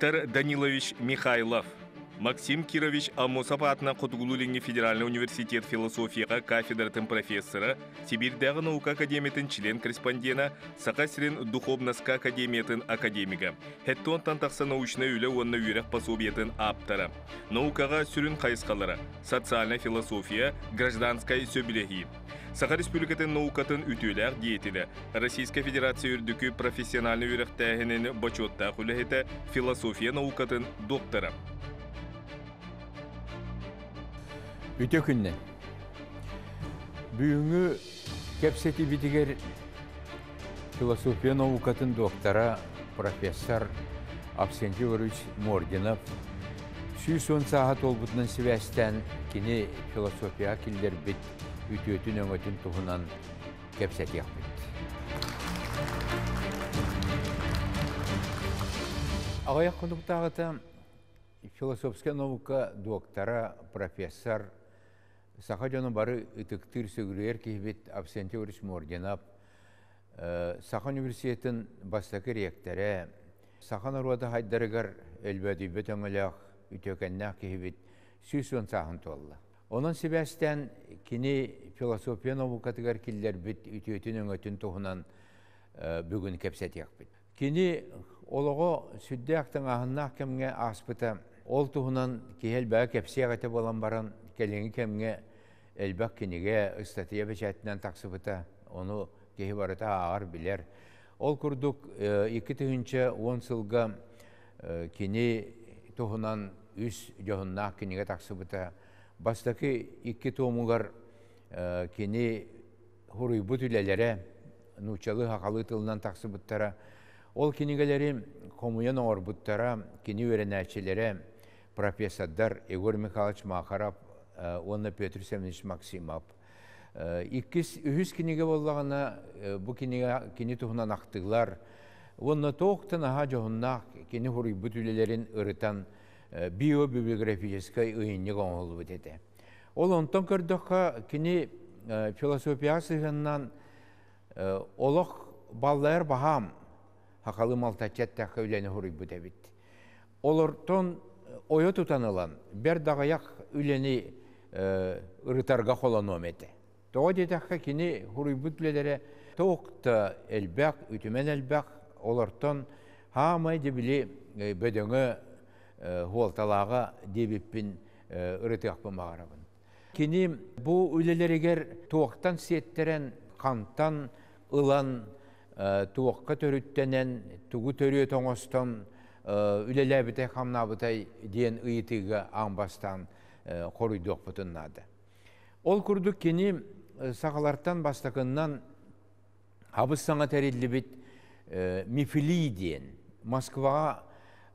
Виктор Данилович Михайлов. Максим Кирович Амосов атына Кутгулулинге федеральный университет философияға кафедратын профессоры, Сибирдегі наука академиятын член корреспондена, Сақасырын Духовнаска академиятын академигі. Хеттонтан тақса научна үлі онны үйрек пособиетін аптары. Наукаға сүрін қайысқалары, социальная философия, гражданская сөбілехи. Саха Республикатын наукатын үтіләк дейтілі. Российская Федерация үрдікі профессиональный үйрек тәхінін бачотта философия наукатын докторы үтекіннен. Бүйіңі кепсеті бітігер философия науқатын доктора профессор Морденов Мординов сон сағат олбытынан сібәстән кені философия келдер біт өтін өңөтін тұғынан кепсеті Ағаяқ құнықтағыта философская наука доктора профессор Саха жаны бары үтіктір сөгірер кейбет абсенте өріс морденап, э, Сахан университетін бастакы ректоры, Сахан аруады хайдарыгар өлбәді бөт өңіліғ, үтөкәннәк кейбет өн сағын толы. Оның себәстен кини философия наукатыгар киллер бит үтөтүн өңөтүн бүгін э, бүгүн кепсетияк бит. Кини олого ақтың ахыннах кемге аспыта ол кейел бәк әпсе кепсияк болан баран келеңи кемге элбак киниге статья печатынан таксыбыта, оны кеһи барыта ағар билер. Ол курдук ики түһүнче он сылга кини туһунан үс жоһуннаах киниге таксыбыта. Бастаки икки туумугар кини хуруйбу түлелере нучалы хақалы тылынан таксыбыттара. Ол кинигелери комуян оорбуттара, кини өренәчилере профессордар Егор Михайлович Махарап онна э, Петр Семенович Максимов. Э, Иккис үһүс кинеге боллагана э, бу кинеге кини туһунан ахтыглар. Онна тоқтан аха жоһунна кини хуруй бүтүлелерин ырытан биобиблиографическай ыйынны гоңол битете. Ол онтон көрдөкка кини философия сыгыннан олох баллар бахам хакалы малтачат та хөвлени хуруй битебит. Олортон ойо тутанылан бер дагаяк үлени ырытарга э, холономете. Тоғы дедаққа кені хұрыйбүтлелері тоқты әлбәқ үтімен әлбәқ олардың хамай дебілі э, бөдіңі э, хуалталаға дебіппін ырытықпы мағарабын. Кені бұл үлелерігер тоқтан сеттерен, қанттан, ылан, туаққа төрүттенен, тугу төрүе тоңостон, қамна хамнабытай дейін ұйытығы аңбастан, Э, хоруйдуокпутун нады. ол курдук кені, э, сағалардан бастықыннан абыз саңа біт э, мифилий диен москвага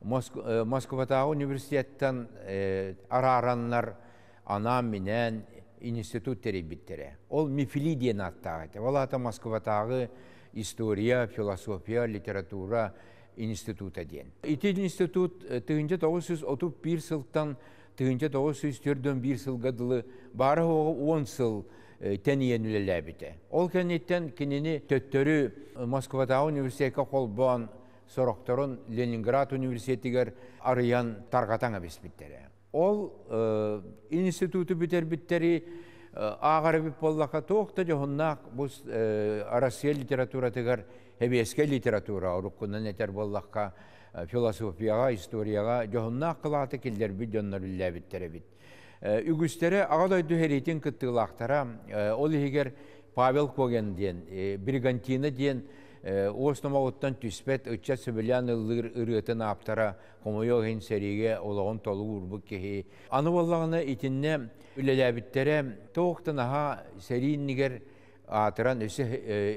тағы университеттен ара-аранлар, ана менен институт біттірі. ол мифилий диен аттагы ол ата Москва-тағы история философия литература института дейін. ити институт түгінде тогуз жүз тыынча тоғы жүз төрдөн бир сылга дылы бары он сыл тәниен Ол кенеттен кинини төттөрү Москвада университетке колбон сорокторун Ленинград университетигер арыян әбес биттере. Ол институту битер биттери ағары бит боллақа тоқты жоғыннақ бұз Россия литература тігір, әбеске литература, ұрыққынан әтер боллаққа Э, философияға, историяға жоғынна қылағаты келдер бі жоннар білі біттері біт. Э, Үгістері ағалай дүхерейтін күттігілақтара, э, ол егер Павел Коген дейін, Бригантина ден, Остама оттан түспет үтчә сөбілян аптара комойоген сәреге олағын толы Аны боллағына итінне үлеләбіттере тоқтын аға атыран өсі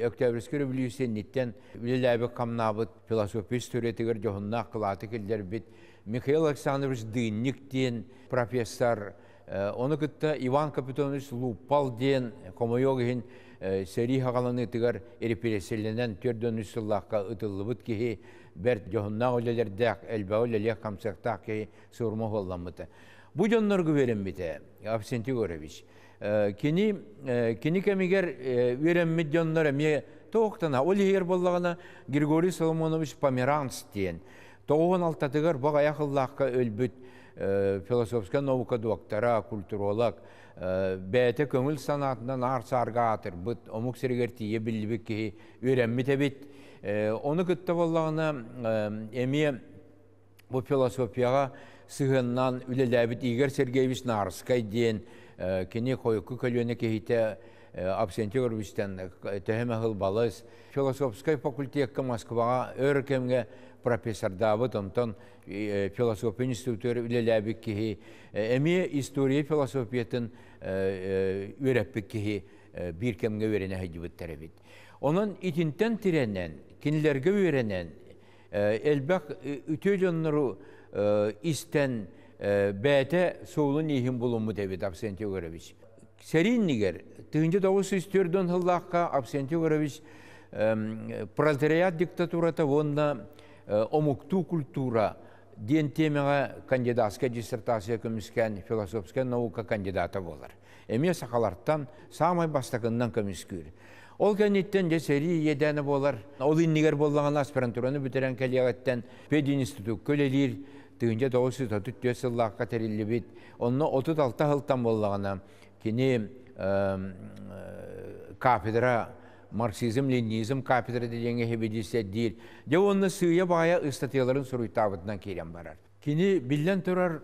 өктәбірскер э, білюсен ниттен үлеләбі қамнабыт философист төретігір жоғынна қылаты келдер бит. Михаил Александрович Дынниктен профессор, э, оны күтті Иван Капитонович Лупал ден комойогын э, сәри хағаланы тігір ерепереселенен төрден үсіллаққа бұт кейі бәрт жоғынна үлелердәк, әлбәу үлелек қамсақтақ кейі сұрмы қолламыты. Бұ жоннор күверен біте, Горович. Кені, э, кені э, кәмегер э, өрем медионлары ме тоқтана, ол егер боллағына Григорий Соломонович Померанц дейін. Тоғын алтатығыр баға яқыллаққа өлбіт философская наука доктора, культуролог, бәті көңіл санатынан арсарға атыр, бұт, омық сергер тие білбік кей өрем бет. Оны күтті бу әме бұл философияға сығыннан ләбіт Игорь Сергеевич Нарыскай дейін, кини хойку көлөне кехите э, абсенте көрбүстен э, тэхеме хыл балыс философской факультетка Москвага өр кемге профессор Давыд онтон э, философия институтур үлеләбик кихи эми история философиятын үрәппик кихи бир кемге верене хәҗибет тәрәбит. Онын итинтен тиренен, кинләргә веренен, элбәк үтөлөннүрү истен бәті соулын ехін болуымы дебет Абсенти түгінде Сериннигер, 1904 жыллаққа Абсенти Горович пролетариат диктатурата вонна омукту культура ден темеға кандидатская диссертация көміскен философская наука кандидаты болар. Эме сақаларттан самай бастақыннан көміскүйір. Ол кәнеттен де сәрі едені болар. Ол иннигер болған аспирантураны бітерен кәлеғаттен пединститут көлелер, тыынча тоғыз жүз отут төс ыллааққа териллибит онно отут алта хылтан боллағына кини э, кафедра марксизм ленинизм кафедра дегенге хебедисе дир де онны сыя бая статьяларын суруйтабытынан келен барар кини биллен турар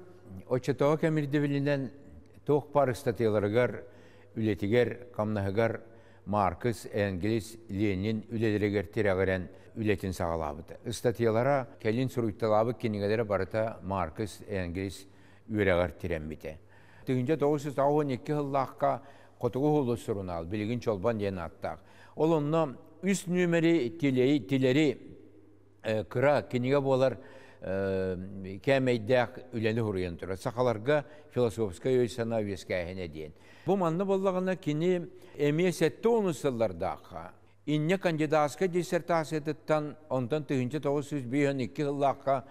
очетоо кемирде билинен тоқ пар статьяларыгар үлетигер камнаһыгар маркс энгелис ленин үлелерегер тирагерен үлетін сағалабыды. Статьялара кәлін сұруйтталабы кенегелері барыта Маркс, Энгельс үйрәғар тиренбіті. Түгінде 992 ғыллаққа қотығы ғылы сұруналды, білігін чолбан дейін аттақ. Ол онна үс нөмірі тілері қыра кенеге болар кәмейдәк үләні хұрыйын тұра. Сақаларға философская өйсана вескәйіне дейін. Бұл манны болағына кені әмесетті оны сылларда аққа. Инне кандидатска диссертациядыттан онтан тыгынчы 902 жыллаққа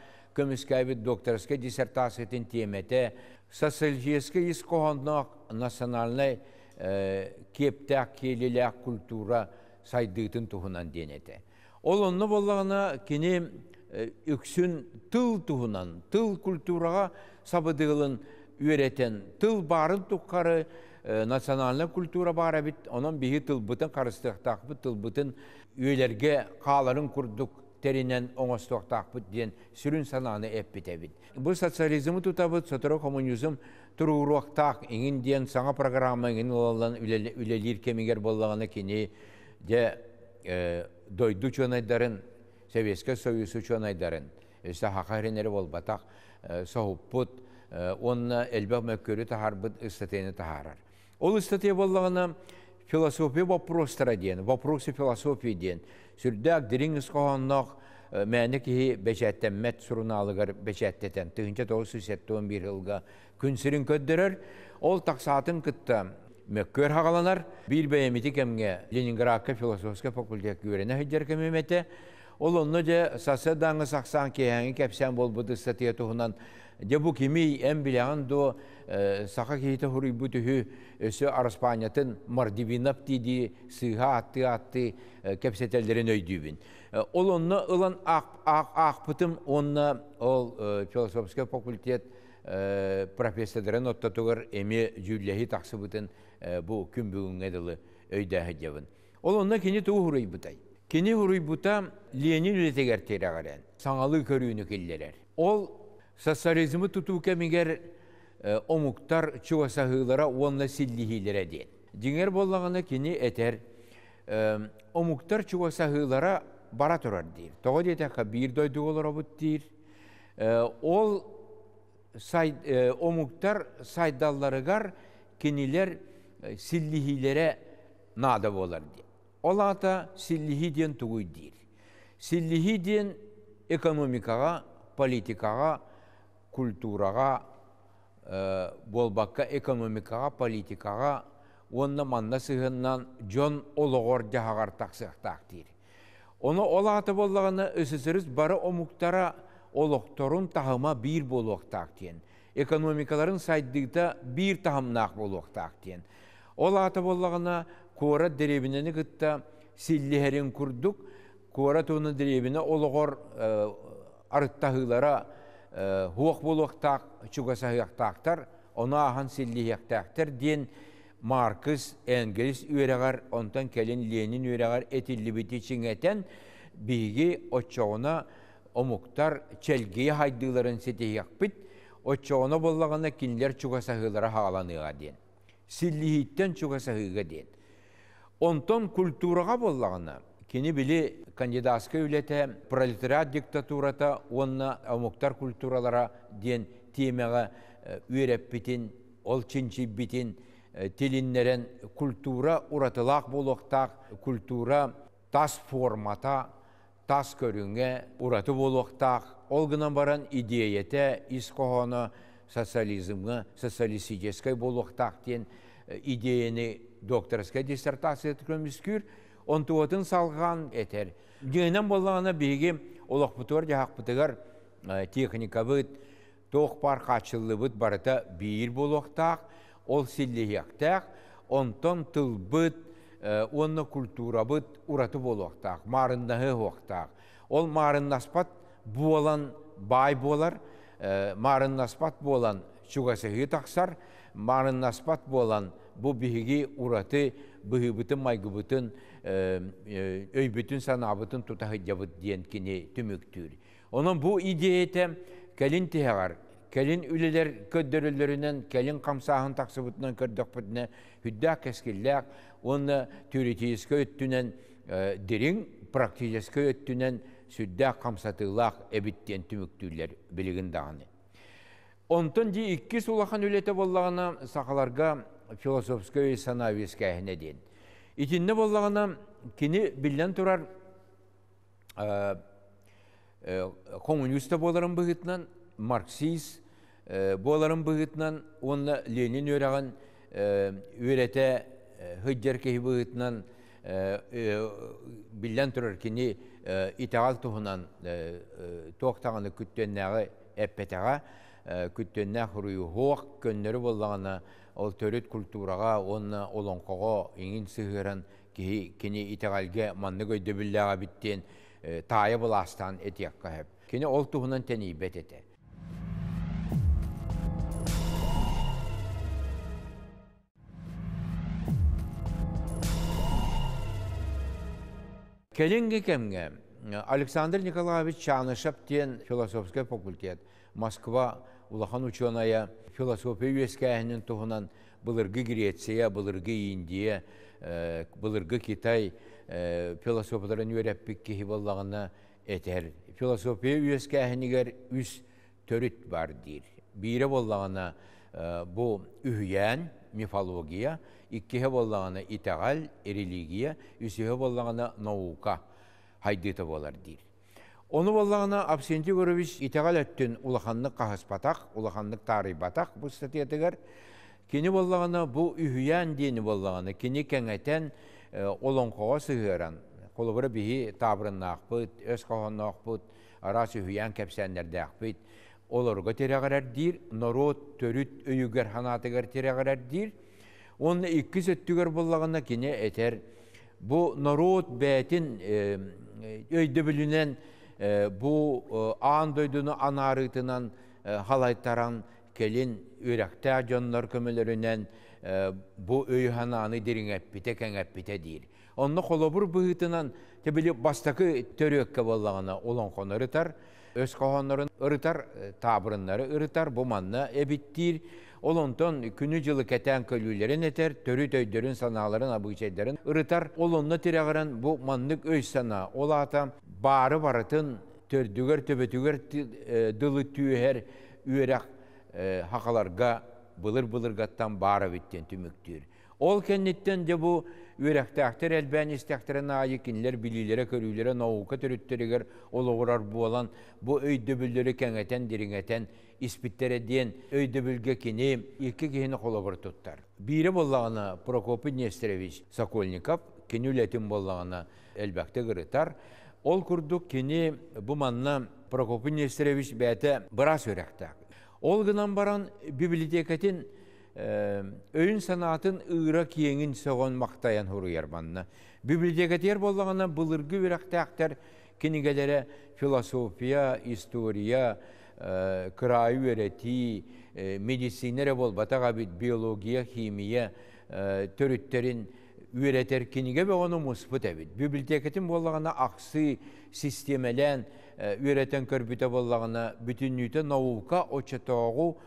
докторская диссертация диссертациядын темете социалистический искоғандық национальный э, кептәк келіләк культура сайдытын тухунан денете. Ол онны боллағына кені э, үксін тыл туынан тыл культураға сабыдығылын үйретен, тыл барын тұққары, национальная культура бара бит, онон биһи тылбытын карыстыктакбыт, тылбытын үйлерге кааларын курдук теринен оңостуктакбыт диен сүрүн санааны эппите бит. Бу социализм тутабыт, соторо коммунизм туруруактак иңин диен саңа программа иңин ололан үлелир кемигер боллагана кини де дойду чонайдарын, Советский Союз чонайдарын, өсі хақаренері болбатақ, соғыппыт, онна әлбәқ мәккөрі тахарбыт, ұстатені тахарар. Ол статья боллағына философия вопрос ден, вопросы философии ден. Сүрдәк диреңіз қоғаннақ э, мәні кейі бәжәттәммәт сұрыналығыр бәжәттетен. Түгінші 1971 жылға күн сірін көддірір. Ол тақсатын күтті мөккөр хағаланар. Бил бәйеметі кәмге Ленинградқа философия факультет көрені хүддер кәмеметі. Ол онны де сасы даңы сақсан кейәңі кәпсән болбыды статия тұғынан дебу кими ем билеген до э, саха кейте хуруй бүтүхү өсө э, арыспаанятын мардивинап тиди сыға атты атты э, кепсетелдерин бін. ол онна ақ ақпытым онна ол философский факультет профессордерен әме эми тақсы бұтын бу күн бүгүнгө дылы өйдөхү дебин ол онна кини тұғы бутай кини хуруй бұта ленин үлетегер терегерен саңалы көрүүнү келлерер ол социализмы туту кемигер э, омуктар чуасахылара уонна силлихилере диен. Диңер боллағаны кини этер э, омуктар чуасахылара бара турар дейір. Тоғы дете қабир дойдығы олар э, Ол сай, омуктар сайдалларыгар кинилер силлихилере нада болар дейір. Ол ата силлихи диен тугуй дир Силлихи ден экономикаға, политикаға, культураға болбаққа, э, болбакка экономикаға политикаға онна манна сыгыннан жон ологор жаһагар тақсыхтаак дир оны аты боллагына өсесіріз бары омуктара олокторун тағыма бир болуактаак тиен экономикаларын сайдыгыта бир тахымнаак болуактаак тиен олааты боллагына куора деребинени кытта силлихерин курдук куора тууну деребине ологор э, арыттахылара хуох булуктак оны она ахан силлиһиэктээхтер диэн Маркс Энгелес үөрэгар онтон келин Ленин әтілі біті чиңэтен биги отчоона омуктар челги хайдыларын сетиякпит отчоона боллагана кинилер чугасахыылара хааланыга диэн чугаса чугасахыыга диэн онтон культураға боллағына. Кені білі кандидатская үлеті пролетариат диктатурата онна муктар культуралара ден темеға э, үйрәп бітін, ол чинчи бітін, э, тілінлерін культура уратылак болуқтақ, культура тас формата, тас көріңе ураты болуқтақ, ол гынан баран идеяте исқоғаны социализмга социалистической болуқтақ ден э, идеяны докторская диссертация түкөміскүр, он салған етер. Дүйінен болғаны бейгі олықпытор жағақпытығар э, техника бұд, тоқ пар қачылы бұд барыта бейір болуқтақ, ол силлияқтақ, онтон тылбыт бұд, э, онны культура бұд ұраты болуқтақ, оқтақ. Ол марыннаспат болан бай болар, э, марыннаспат болан шуғасығы тақсар, марыннаспат болан бұл бейгі ұраты бұғы бұтын майғы бұтын өйбүтүн санаабытын тутахы жабыт диэн кини түмүктүүр. Онон бу идеете кэлин тиһагар, кэлин үлелер көддөрөллөрүнөн, кэлин камсаахын таксыбытынан көрдөкпүтүнө хүддәк кескилләк, онны теоретическө өттінен дириң практическө өттінен сүдда камсатыылаак эбиттен түмүктүүлөр билигин даганы. Онтон ди икки сулахан үлете боллагына сақаларға философской санавискәһіне дейін. Итинне боллағынан кені білден тұрар коммуниста боларын бұғытынан, марксист боларын бұғытынан, онына Ленин өраған өрете хүджер кейі бұғытынан білден тұрар кені итағал тұхынан тоқтағаны күттеннағы әппетаға Э, күттенне хұрую ұғақ көндері болдағына ол төрет культураға онна олонқоға еңін сығырын кені итеғалге манны көйді білләға біттен э, тайы бұластан әтек әп. Кені ол тұғынан тәне бәт әті. Келінгі кәмгәм, Александр Николаевич Чанышев тен философский факультет. Москва улахан ученая философия үйескәһенен тухунан былыргы Греция, былыргы Индия, э, былыргы Китай э, философларын үйрәппик киһи боллағына этер. Философия үйескәһенигер үс төрит бар дир. Бире боллағына э, бу үйән мифология, иккеһе боллағына итагал, религия, үсеһе боллагына наука – хайдыты болар дейір. Оны боллағына абсенти көрөвіс итағал өттін улаханнық қағыс батақ, улаханнық батак бу бұл Кини Кені боллағына бұл үйіян дені боллағына, кені кәңәтен э, олонқоға сығыран. Қолыбыры бігі табырынна ақпыт, өз қоғанна ақпыт, арасы үйіян кәпсәнлерді ақпыт. Оларға терағарар дейір, норот, төрүт өйігер, ханатығар терағарар дир. Оның екі сөттігер боллағына кине әтер Э, э, э, бу нороот бээтин өйдөбүлүнен бу аан дойдуну анаарытынан халайтаран келин өрөкте ажоннар көмөлөрүнен бу өйханааны дириңеп бите кеңеп бите диир она колобур быхытынан тебили бастакы төрөөкке болагана олоңхон ырытар өс ырытар таабырыннаы ырытар буманна эбиттиир Олонтон күні жылы кәтән көлілерін әтер, төрі төйдерін саналарын абыйчайдарын ұрытар. Олонны тирағырын бұ маннық өй сана олата бары барытын төрдігер төбетігер э, дылы түйер үйерәк э, хақаларға бұлыр-бұлырғаттан бары біттен түміктір. Ол кәннеттен де бу үйрәктәктер әлбән истәктерін айы кинлер билилері көрілері наука түріттерігер олығырар болан бу өйді бүлдері кәңәтен испиттереден өйді бүлге кені екі кені қолы бір тұттар. прокопи болағына сокольников Нестеревич Сокольников кенюлетін болағына әлбәкті Ол күрдік кені бұманна прокопи Нестеревич бәті біраз өрәқтақ. Ол гынан баран библиотекатын э, өйін санатын ыра киеңин соғын мақтаян хуру ярманна. Библиотекатер болағына бұлырғы вирақтақтар кенігелері философия, история, Э, кыраю эрети э, медицинаре болбатага бит биология химия э, төрүттерин үйретер киниге бе оны муспыт эбит библиотекетин боллагана аксы системелен көрбіті көрбүтө бүтін бүтүннүтө наука очетоогу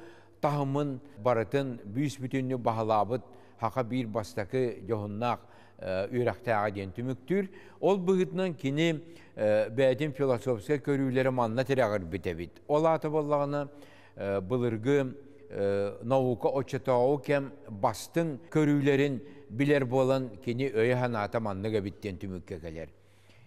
тахымын барытын бүйс бүтүннү баһалабыт хақа бир бастакы жоһуннаак үйрақтаға ден түміктүр. Ол бұғытынан кені бәден философсқа көрілері манна тірағыр бітәбіт. Ол аты болағына бұлырғы науқа очатау кем бастың көрілерін білер болан кені өйі хана ата манныға түмікке кәлер.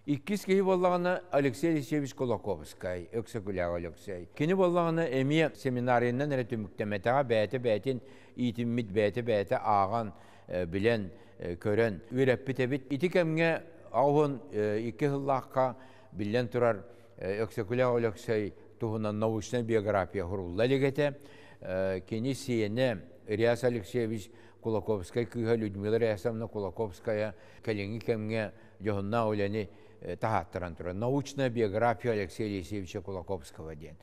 Иккис кейі Алексей Алексеевич Кулаковскай, өксекуляға Алексей. Кені болағына әме семинарийынан әрі түміктеметаға бәті бәтін, итіммит бәті бәті аған, Э, билен э, көрен үйрәппитебит ити кемге ауын э, ике хыллааққа билен турар өксекүлә олөксөй туғынан научная биография хурулла лигете кини сиене Ильяс Алексеевич Кулаковская кыйга Людмила Рясовна Кулаковская келиңи кемге жоһунна олени научная биография Алексея Алексеевича Кулаковского ден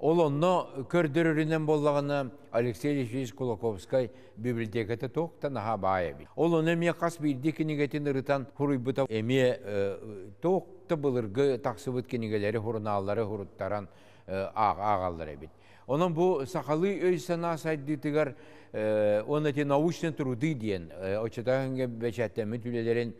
Олонно онно көрдөрүрүнен боллағына Алексей Ильич Кулаковскай библиотекада тоқтан аға байы Ол оны ме қас бірді кенегетін ұрытан хұрыйбыта әме э, тоқты бұлырғы тақсыбыт кенегелері хұрыналары хұрыттаран э, ағалары бит. Оның бұ сақалы өй сана сайдытығар э, оны те научный труды диен очтаганга бәчәттәмі түлелерін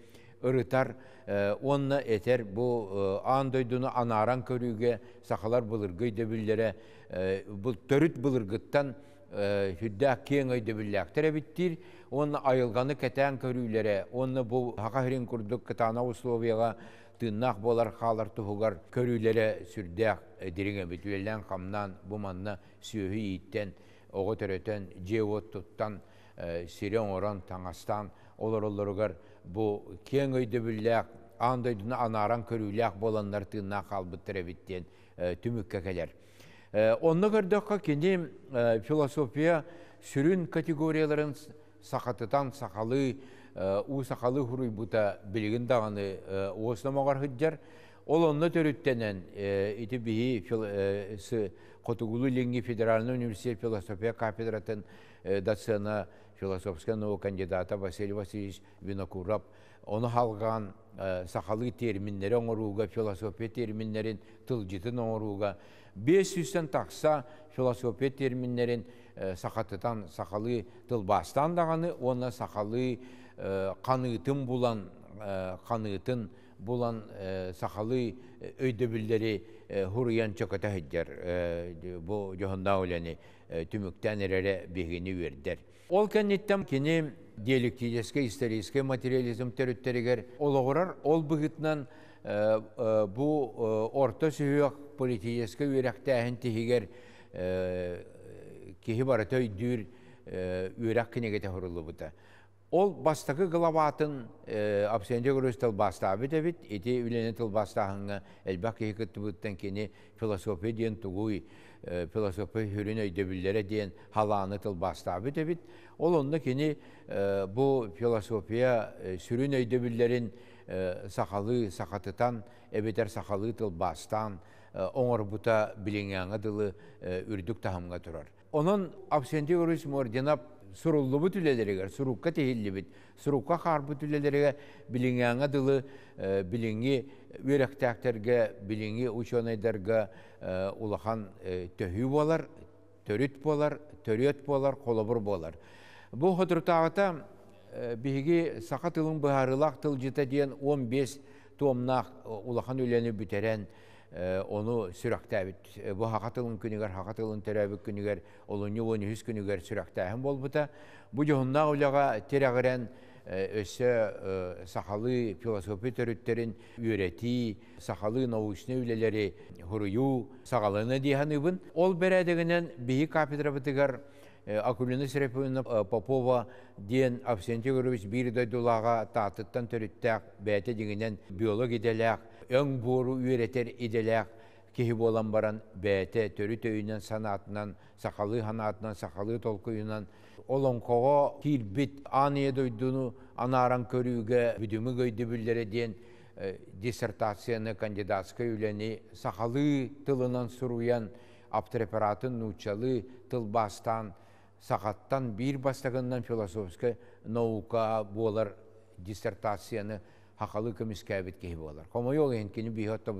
ырытар э, онна этер бұл аан э, дойдуну анаран көрүүгө сахалар былыргый дөбүллере э, бул төрүт былыргыттан хүддәк кең өйдөбүлләк теребиттир онна айылганы кетән көрүүлере онна бу хака хирин курдук кытана условияга тыннах болар халар тухугар көрүүлере сүрдәк дириңе бүтүеллән камнан бу манна сүйөһү ииттен ого төрөтөн жеот туттан сирен таңастан олоролоругар бу кең өйдөбүлләк андойдуна анаран көрүләк боланнар тыынна халбыт теребиттен э, түмік келер. Э, онны көрдөккө кенде э, философия сүрін категорияларын сақатытан сақалы, у сақалы бұта бута дағаны осына мағар хүддер. Ол онны төрүттенен ити бігі құтығылы Ленгі федералының университет философия кафедратын дацына философская наука кандидата Василий Васильевич Винокуров, э, э, оны халган сахалы сақалы э, оңыруға, философия терминдерін тылжитын оңыруға, 500-тен тақса философия терминдерін сақатытан сақалы тылбастан дағаны, оны сақалы ә, болан қанытын сақалы өйдөбілдері хұрыян чөкөтәхіттер, бұл жоғында өлені түміктен Ол кәнеттен кене диалектический, исторический материализм төрөттәрегер олоғырар, ол бұғытнан э, э, бұ э, орта сүйек политический үйрәкті әхін тихігер кехи бары төй дүйір кенегеті құрылы бұта. Ол бастағы главатын абсенде көрөз тыл бастабы дебит, еті үйлене тіл бастағыңа әлбәк кехі күтті бұттан кені философия дейін философия хүріне үйдебілдері дейін халаңы тіл бастабы Ол онны кені бұ философия сүріне үйдебілдерін сақалы сақатытан, әбетер сақалы тіл бастан, оңыр бұта білінгені тілі үрдік тағымға тұрар. Оның абсенті үрісім орденап сұрулы сурукка түлелерігер, сұруққа тегілі бұ түлелерігер, сұруққа қар үйрәктәктерге билиңи ученыйдарға э, улахан э, төһү болар, төрүт болар, төрөт болар, қолабыр болар. Бу хотуртагыта э, бігі сақат тылын бұғарылақ тыл жита диен 15 томнақ улахан үйлені бүтерен оны сүрәктәбит. Бұл хақат тылын күнігер, хақат тылын төрәбік күнігер, олыны оны хүс күнігер сүрәктәһін өсі сахалы философия төрүттерін үйрети, сахалы научны үлелері хурую, сағалыны дейханыбын. Ол бәрәдігінен бейі кафедра бітігер Акулина Серепуна Попова ден Авсентий Горович бирда татыттан төрүттәк, бәті дегенен биолог өң бору үйретер иделәк, киһи болан баран бәте төрү төйүнөн санаатынан сахалы ханаатынан сахалы толкуюнан олонкого киирбит ааныя дойдуну анааран көрүүгө бүдүмү көйдөбүллере диэн диссертацияны кандидатской үлени сахалы тылынан суруян аптрепаратын нучалы тылбастан сахаттан бир бастагыннан философская наука болар диссертацияны хақалы көміс кәбет кейі болар. Қомайол ең кені бейхатта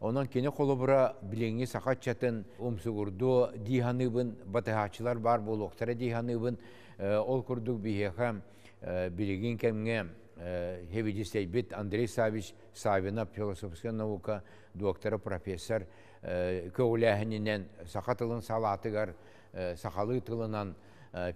онан кені қолы бұра білеңе сақат жатын ұмсығырду дейханыбын, бар бол, оқтары дейханыбын, э, ол күрдік бейхеқа э, білеген кәмге э, Хевидистей бит Андрей Савич Савина, философская наука, доктора, профессор, көуләһінінен сақатылын салатығар, сақалы тылынан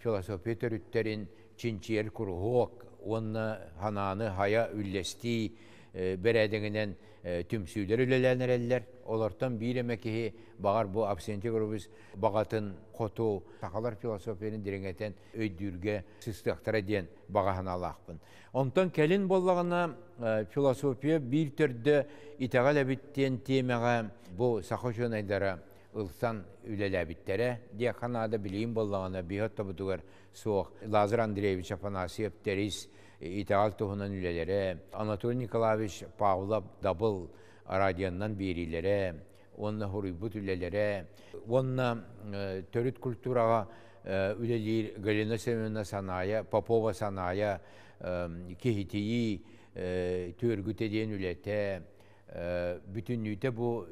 философия түріттерін, чинчиер күрғоқ, онна хананы хая үллести э, берәдеңінен э, түмсүйлер үлеләнер олортон Олардан бире багар бу абсенти грубыз бағатын қоту тақалар философияны диреңетен өйдүрге систактара ден бағаһына алақпын. Онтан келин боллағына э, философия бир төрдө итәгәлә темага бу сахошонайдара ылсан үлеләбиттере, диаканада билейм боллағына бейотта бұдығыр суық. Лазар Андреевич Афанасьев Терис итеал тұхынан үлелері, Анатолий Николаевич Павлов Дабыл радионнан берилері, онна хурибут үлелері, онна э, төрүт культураға э, үлелер Галина Семеновна саная, Попова саная, э, кехитеи, төргүтеден үлете, бүтүннүйте бу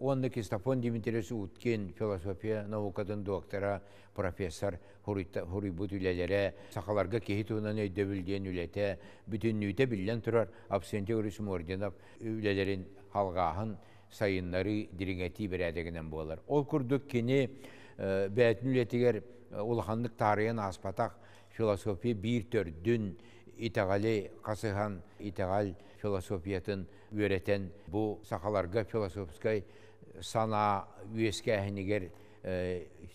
онныки Стафон Димитрис Уткен философия наукадын доктора профессор Хурибут үлелере сахаларга кехит унан өйдөбүлден үлете бүтүннүйте билен турар абсенте үрүсүм үлелерин халғағын сайыннары диригети берәдегенен болар. Ол курдук кини бәтін үлетигер улаханлык тарыян аспатақ философия бир төрдүн итагали касыхан итағал философиятын үйрәтен бұ сақаларға философской сана үйеске әһинигер э,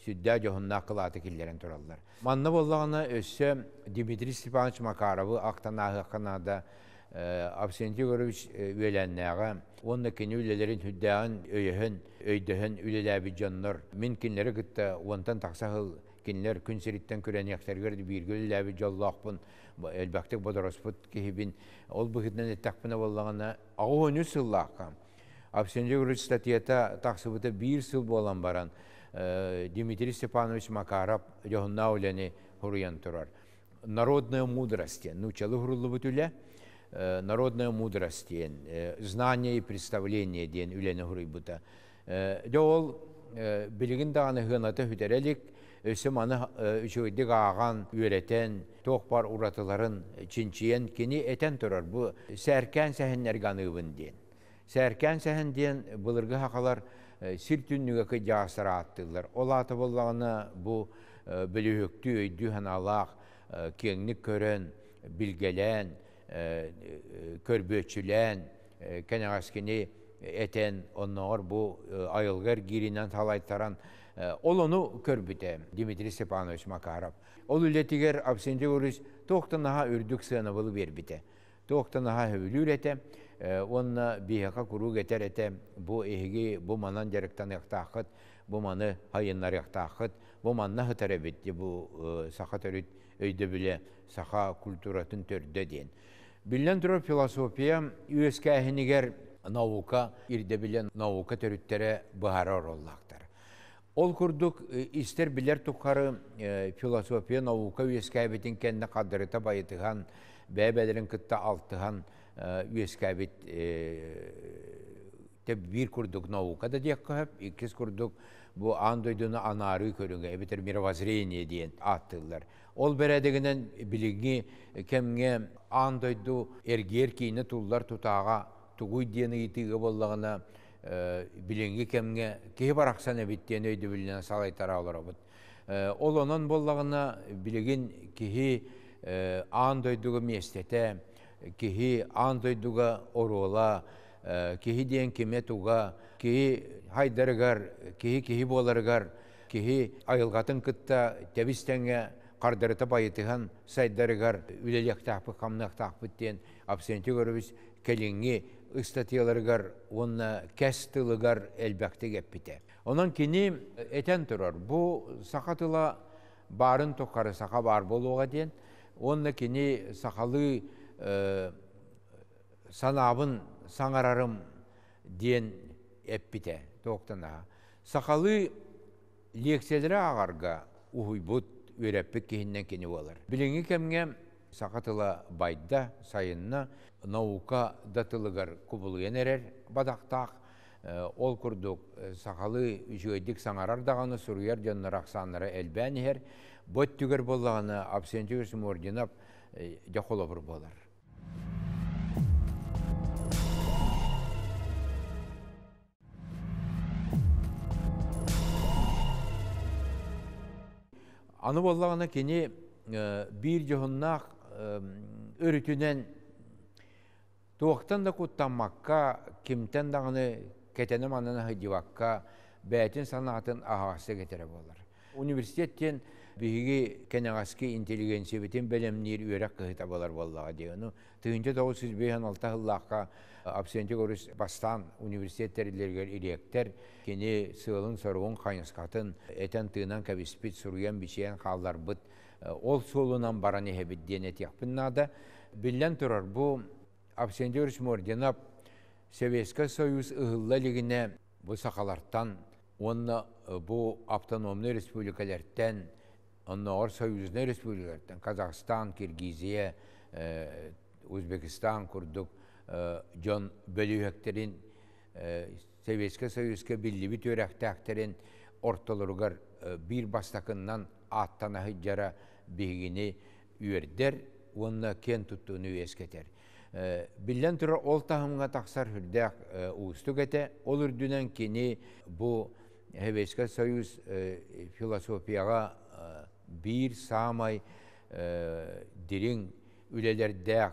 сүддә жоһунна кылаты келдерін тураллар. Манны болғаны өссе Димитрий Степанович Макаровы Ақтан канада э, Абсентий Горович үйәләннәгә э, онны кине үлелерин хүддәгән өйөһен өйдөһен үлеләби җаннар мин кинләре гытта онтан таксагыл кинилер күн сириттен күрәнияксергер бииргөл ләби жаллаахпын элбактык бодороспут кибин ол быхытнан эттакпына боллагана агоонү сыллаакка Абсенжегурыч статьята тақсыбыты бир сыл болан баран э, Дмитрий Степанович Макаров жохунна улени хуруян турар. Народная мудрость, ну чалы хурулы бүтүле, э, народная мудрость, э, знание и представление ден үлені хурый бута. Жол білігін дағаны ғынаты хүтерелік, өсім аны э, үшігідік аған үйретен, тоқпар ұратыларын чинчиен кені етен тұрар. Бұ сәркен сәхіннер ғанығын дейін. Сәркән сәхін дейін бұлырғы хақалар э, сүртүннүгө кы жаасыра аттылар. Олаты боллағына бұ э, білігікті өйді ғаналақ кеңнік көрін, білгелен, көрбөтчілен, этен онноор бу айылгар киринен талайтаран олону көрбүте Дмитрий Степанович Макаров. Ол үлетигер абсенде көрүс токтанаха үрдүк сыыныбылы бербите. Токтанаха хөвүлүр эте, онна бияка куру этер эте бу эһиги бу манан жарыктан яктаахыт, бу маны хайынлар яктаахыт, бу манна хытарабитти бу саха төрүт өйдө биле саха культуратын төрдө ден. Билен туруп философия үескәһинигер наука ирде билен наука төрүттере быхары оролулактар ол курдук э, истер билер тухары э, философия наука үескәбитин кенне кадырыта байытыган бээбелерин кытта алтыган э, үескәбит бир курдук наука да диек кап икис курдук бу андойдуну анары көрүнгө эбитер мировоззрение диен аттылар ол бередегинен білігі кемге андойду эргер кийни туллар тутага тугуй диэни итигэ боллагына э, билеңге кемге кеһи барахсан эбиттиэн өйдү билинен салайтара олоробут э, ол онон боллагына билигин киһи э, аан дойдуга миэстете киһи аан дойдуга деген киһи диэн киме туга киһи хайдарыгар киһи киһи буоларыгар киһи айылгатын кытта тэбистеңе қардарыта байытыған сайдарыгар үлелектаапы абсенти көрүбүз келиңи ыстатияларыгар онна кәстылыгар әлбәкті геппите. Онан кини э, этен турар. Бу сахатыла барын токары сақа бар болуға ден. Онна кини сахалы ә, санабын саңарарым ден эппите тоқтана. Сахалы лекселері ағарға ұхуйбут үйрәппік кейіннен кені болар. Біліңі кемге сақатыла байда сайынна наука датылыгар кубулыен эрер бадақтақ э, ол курдук э, сақалы жүйедік саңарар дағаны сұруяр жаннарак саннары элбәнихер бот түгер боллағаны абсентигер сумординап э, жахолобур болар Аны болағаны кені бір жоғыннақ өрүтүнен туоктан да куттаммакка кимтен дагыны кетенем анын хыдивакка бәтин санаатын ағасы кетере болар университеттен кәнеғасқы кенегаски бітін белемниир үөрек кыһыта болар боллаға дегену Түйінде тогуз жүз бейхан алта ғыллаққа абсенти көріс бастан университеттерилергер ириектер кини сыылын соругун хайыскатын этен тыынан бичиен ол солунан баран эхебиддиен этиахпыннаада биллен тұрар, бу абсендеурич морденап советский союз ыһылла лигине бу онны бұ э, бу автономный онны ор союзный республикалерттен казахстан киргизия э, узбекистан курдук э, жон бөлүүхектерин советский союзке биллиби төрөктээхтерин ортолоругар бир бастакыннан аттанахы жара бигини үйердер онна кен туттуну эскетер Билен түрі ол тағымға тақсар хүрдәк ұғысты кәте, ол үрдінен кені бұ Хевеске Союз философияға бір самай дирин үлелерде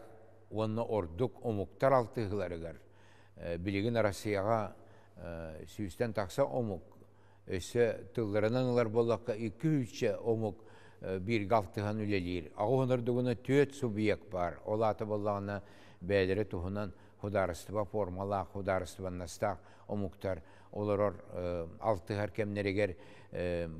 онны ордук омуктар алтыгыларыгар билигин россияга сүйістен тақса омук, өсе тылларынан ылар болаққа 2-3 омук бир galtıhan үлелир. Ағуыныр төт субъект бар. Олаты болағына бәдірі тұхынан хударыстыба формала, хударыстыба настақ омуктар. Оларор алтығар кемнерегер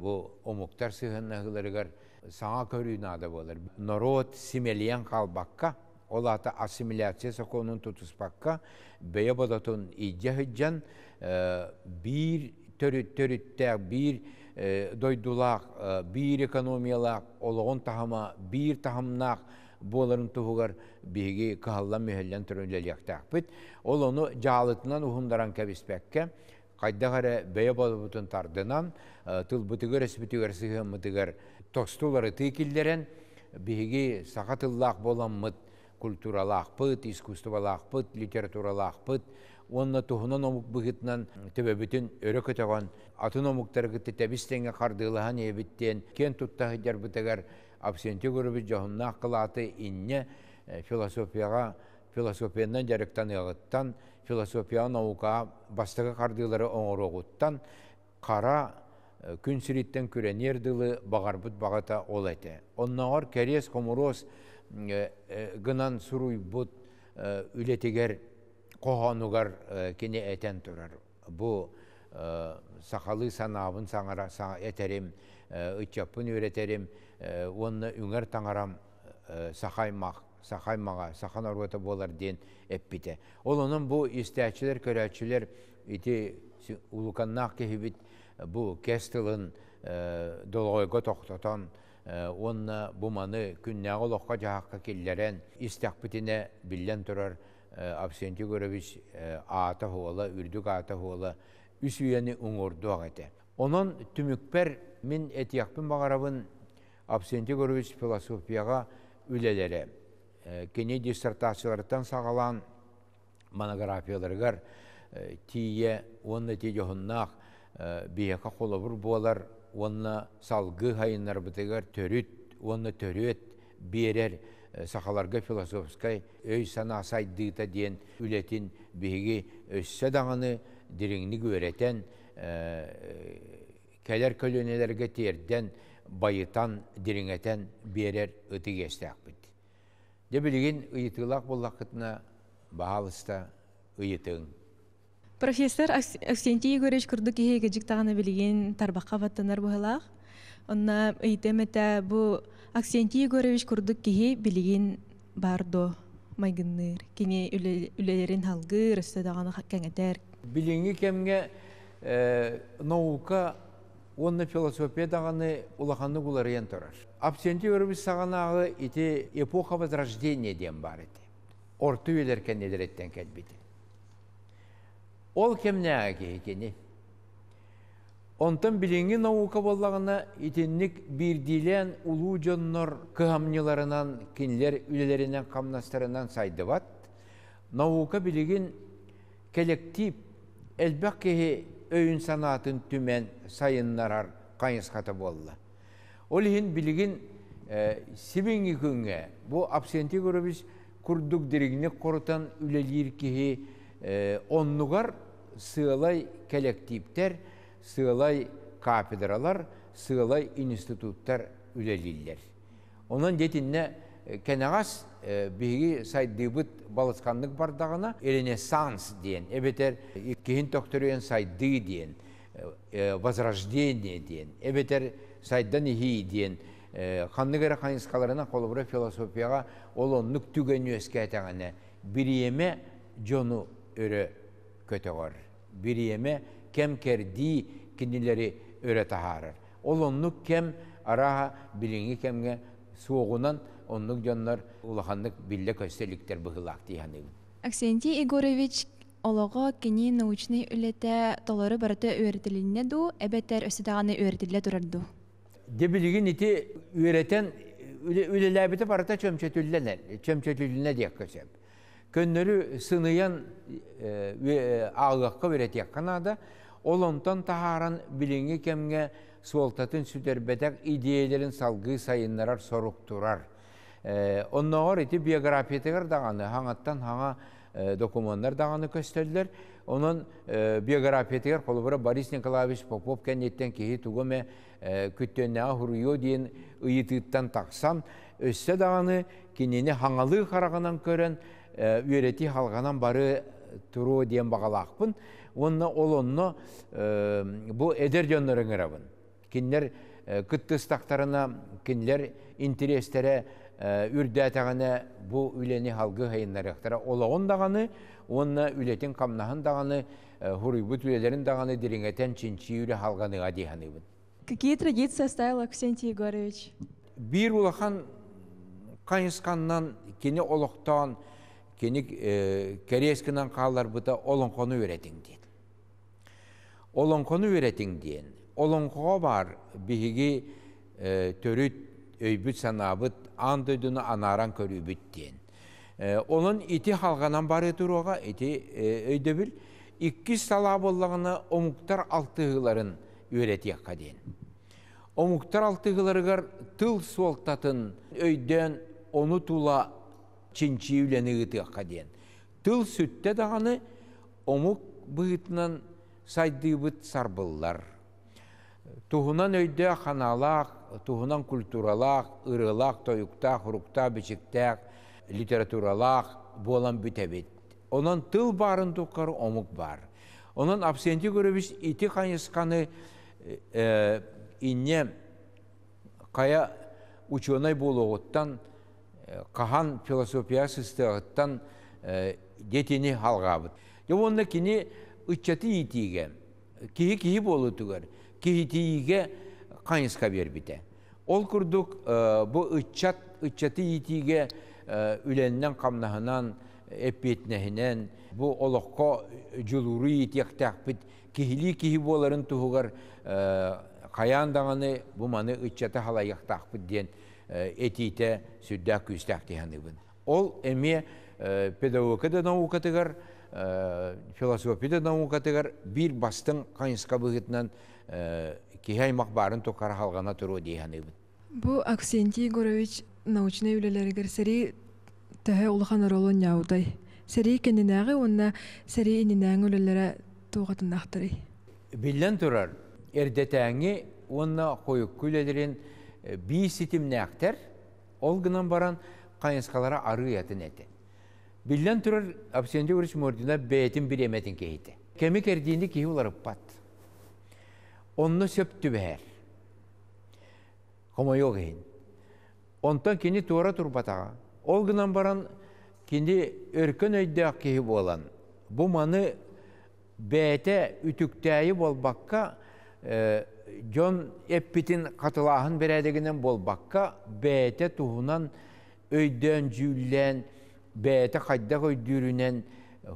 бу омуктар сығыннағыларығар саңа көрін ады болыр. Народ симелиян қалбаққа, олаты ассимиляция соқуының тутуспакка бәйе бодатун бир бір бир, бір дойдулах бир экономиялақ олон тахама биир тахамнаақ боларын туһугар биһиги кыһаллан мөһөллән төрөлөлиэхтээхпит ол ону жаалытынан ухундаран кэбиспэккэ хайдагара бэйэ болбутун тардынан тылбытыгар эсбитигер сыһыаммытыгар тостулары тыыкиллерен биһиги саха тыллаах боламмыт культуралаахпыт искусстволаахпыт литературалаахпыт онна туһунан омук быгытнан төбөбүтүн өрө көтөгөн атын омуктарыгытты тәбистеңе эбиттен кен туттаһы жарбытыгар абсенти көрүп жоһуннаах кылааты инне э, философияга философиянан жарыктан ыгыттан философия наука бастыгы кардылары оңорогуттан кара э, күн сириттен күренер дылы багарбыт бағата ол әте. Оннағар кәрес, комурос суруйбут э, үлетегер коһонугар э, кине этен турар. Бу э, сахалы санабын саңара этерим, ытчапын э, үйретерим, онны үңер таңарам сахаймақ, сахаймаға, сахан орғыты болар ден әппіте. Ол оның бұ істәчілер, көрәчілер, ити улуканнақ кехибит бұ кестілін долғойға тоқтатан, онна бұманы күннәғі лоққа жағаққа келлерен, істәқпітіне білден тұрар, Абсенти Горович аата э, хуала, үрдік аата хуала, үс үйені ұңғырды ағыты. Онын түмікпер мен әтияқпын бағарабын абсенти Горович философияға үлелері. Э, Кене диссертациялардан сағалан монографияларғар э, тие, онны тие хұннақ, бейеқа қолабыр болар, онны салғы хайынлар бұтығар төріт, онны төрет берер, Сақаларға философскай өй сана сайдыыта дейін үлетин бігі өссө даҕаны дириңни көретен э, кәлер көлөнелерге тиэрден байытан берер биэрэр ыты кэстэхпит де билигин ыйытыылаах буллаххытына баалыста ұйытығын. профессор аксентий игоревич күрдік иһигэжик таҕана билигин тарбаққа баттанар буһалаах онна эйтемете бу Аксентий Егорович курдук киһи билигин бардо майгынныр кини үлелерин халгы рыстадаганы кеңетер билинги кемге э, наука онны философия даганы улаханы гуларыен турар Абсентий Егорович саганагы ити эпоха возрождения дем бар ити орту үйлер кенелер еттен ол кемнеаги кини Онтан билинги наука боллагына итинник бирдилен улу жоннор кенлер үлелерінен үлелеринен сайды сайдыбат. Наука білігін коллектив әлбәк кеге өйін санатын түмен сайыннарар қаты болды. Ол хин білігін э, сибинги күнге бұл абсенти көріпіз күрдік дірігіні корутан үлелер кеге э, оннугар сыылай коллективтер – сыылай кафедралар, сыылай институттар үлелиллер. Онан детинне э, кенегас э, биги сайдыбыт бардағына бардагына ренессанс диен, эбетер э, икиин докторуен сайды диен, возрождение диен, эбетер сайдан ихи диен, ханныгара ханискаларына философияға философияга олоннук түгөнү эске атаганы бириеме жону өрө көтөгөр. Бириеме kem kerdi kindileri öğrete harar. кем kem araha кемге kemge soğunan onluk canlar ulahanlık bille köstelikler bıhılak diyanı. Aksenti Igorovich Олого кини научный үлете толоры барыты өйрәтелинне ду, әбәтәр өсөдәганы өйрәтелле дурарду. Дебилигин ити өйрәтен үлеләбите барыта чөмчөтүллене, чөмчөтүллене Көннөрү сыныян агыкка олонтон таһааран билиңи кемге суолтатын сүдербетек идеялерин салгы сайыннарар соруктурар. Э, Онногор ити дағаны даганы, хаңаттан хаңа э, документтар даганы көстөлдөр. Онун э, биографиятегер колубура Борис Николаевич Попов кенеттен кихи тугоме күттөннеа хуруйо диен таксан, өссө даганы кинини хаңалы караганан көрөн үйрети халганан бары туруу бағалақпын онна олонно э, бу эдер жоннорың ырабын кинлер э, кыттыстактарына кинлер интерестере э, үрдәтәгәне бу үлени халгы хайыннарыктара олоғын дағаны онна үлетин камнаһын дағаны хуруйбут үлелерин дағаны дириңетен чинчи үле халганыга диханыбын какие традиции оставил Аксентий Егорович бир улахан кайысканнан кени олоқтан кени керескінен қалар бұта олон қону үйретің олонқону Олың Олонқоға бар бігі э, төріт өйбіт санабыт, аңды анаран көрібіттен. дейін. Э, Оның ити халғанан бары тұруға, ити э, өйді біл, икі сала болағына омуктар алтығыларын үйрәтек қаден. Омуктар алтығыларығар тыл суолтатын өйден оны тула чинчи үйленігі Тыл сүтте дағаны омук бұғытынан сайдыбыт сарбыллар. Тухынан өйді қаналақ, тухынан культуралақ, ұрылақ, тойықтақ, ұруқта, бичиктаах, литературалақ, болан бүтебит. Онан тыл барын тукар омық бар. Онан абсенти көрөбүз ити қанысқаны э, инне кая ученый болуғыттан, э, кахан философия сыстығыттан э, детини халғабыт. Деп онын ыччаты итиге кейі кейі болу тугар киитииге бер бербите ол күрдік бұ ыччат ыччаты итиге қамнағынан, қамнахынан бұл олыққа олоққа жулуру біт, кейілі кейі боларын тугар қаян бұл маны маны ыччаты біт ден этите сүддә күстәк дегенбін ол әме педагогика да Э, философия наукатыгар бір бастың қайынсқа бұғытынан э, кехай мақбарын токар халғана тұру дейханыбын. Бұл Аксентий Горович научный үлелергер сәрі тәхе ұлыған ролын яудай. Сәрі кенінәғі онна сәрі инінәң үлелері тұғатын ақтырай. Білден тұрар, әрдетәңі онына қойық күлелерін э, бейсетім нәқтер, ол ғынан баран қайынсқалара ары әтін Биллян түрір Апсенде Гурич Мордина бәйтін бір еметін кейті. Кәмі кейі оларып бат. Онны сөпті бәр. Хомойо кейін. Онтан кені туара турбатаға. Ол гынан баран кені өркен өйді ақ кейі болан. Бұ маны бәйті үтіктәйі болбаққа ә, Джон Эппитин қатылағын берәдігінен болбаққа бәйті туғынан өйден жүйлен, бәйәті қайда қой дүйрінен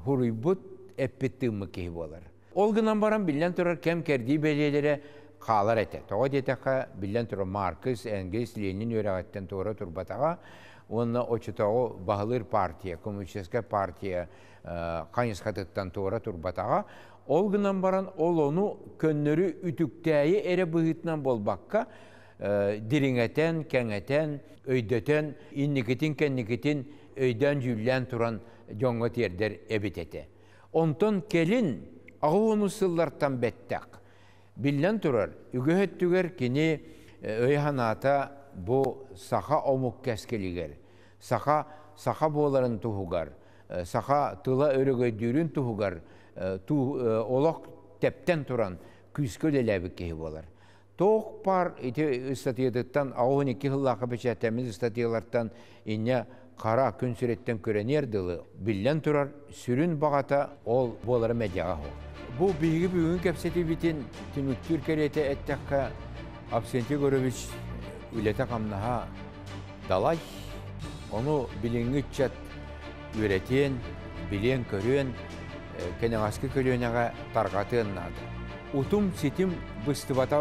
хұрыйбұт әппеттігімі кейі болар. Ол ғынан баран білден тұрар кәм кәрді бәлелері қалар әті. Тоға детақа білден тұрар Маркс, Энгельс, Ленин өрәғаттен тура тұрбатаға, онна очытау бағылыр партия, коммунистская партия қайынсқатыттан э, тура тұрбатаға, ол ғынан баран ол оны көннөрі үтіктәйі әрі бұғытынан болбаққа, э, диреңәтен, кәңәтен, өйдөтен, инникетин, кәнникетин, өйден жүллән туран жоңго тердер эбитете. Онтон келин агуунусыллартан беттак. Биллән турар, үгөһөттүгер кини э, өйханата бу саха омук кәскелигер. Саха саха боларын туһугар, э, саха тыла өрөгө дүрүн туһугар, э, ту олок тептен туран күскө делебик болар. Тоқ бар ити ауын екі хыллақы бечәтәміз статьяларттан қара күн сүреттен көренердылы білден тұрар сүрін бағата ол болар мәдияға хо. Бұл бүйгі бүгін көпсеті бітін түнүктүр кереті әттәққа Абсенти Горович үлеті қамнаға далай, оны біліңгі чат үйретен, білен көрен, э, кенеғасқы көренеға тарғатын нады. Утум сетім бұстыбат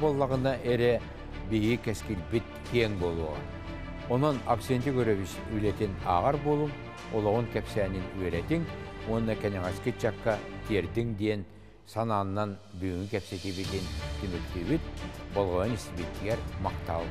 боллағына әрі бейі кәскіл біт кең Онан акценті көрөбүс үйлетін ағар болым, олауын кәпсәнін үйретің, онына кәнеңаскі жаққа тердің ден сананнан бүйін кәпсеті болған түмітті бет, болғын мақтал.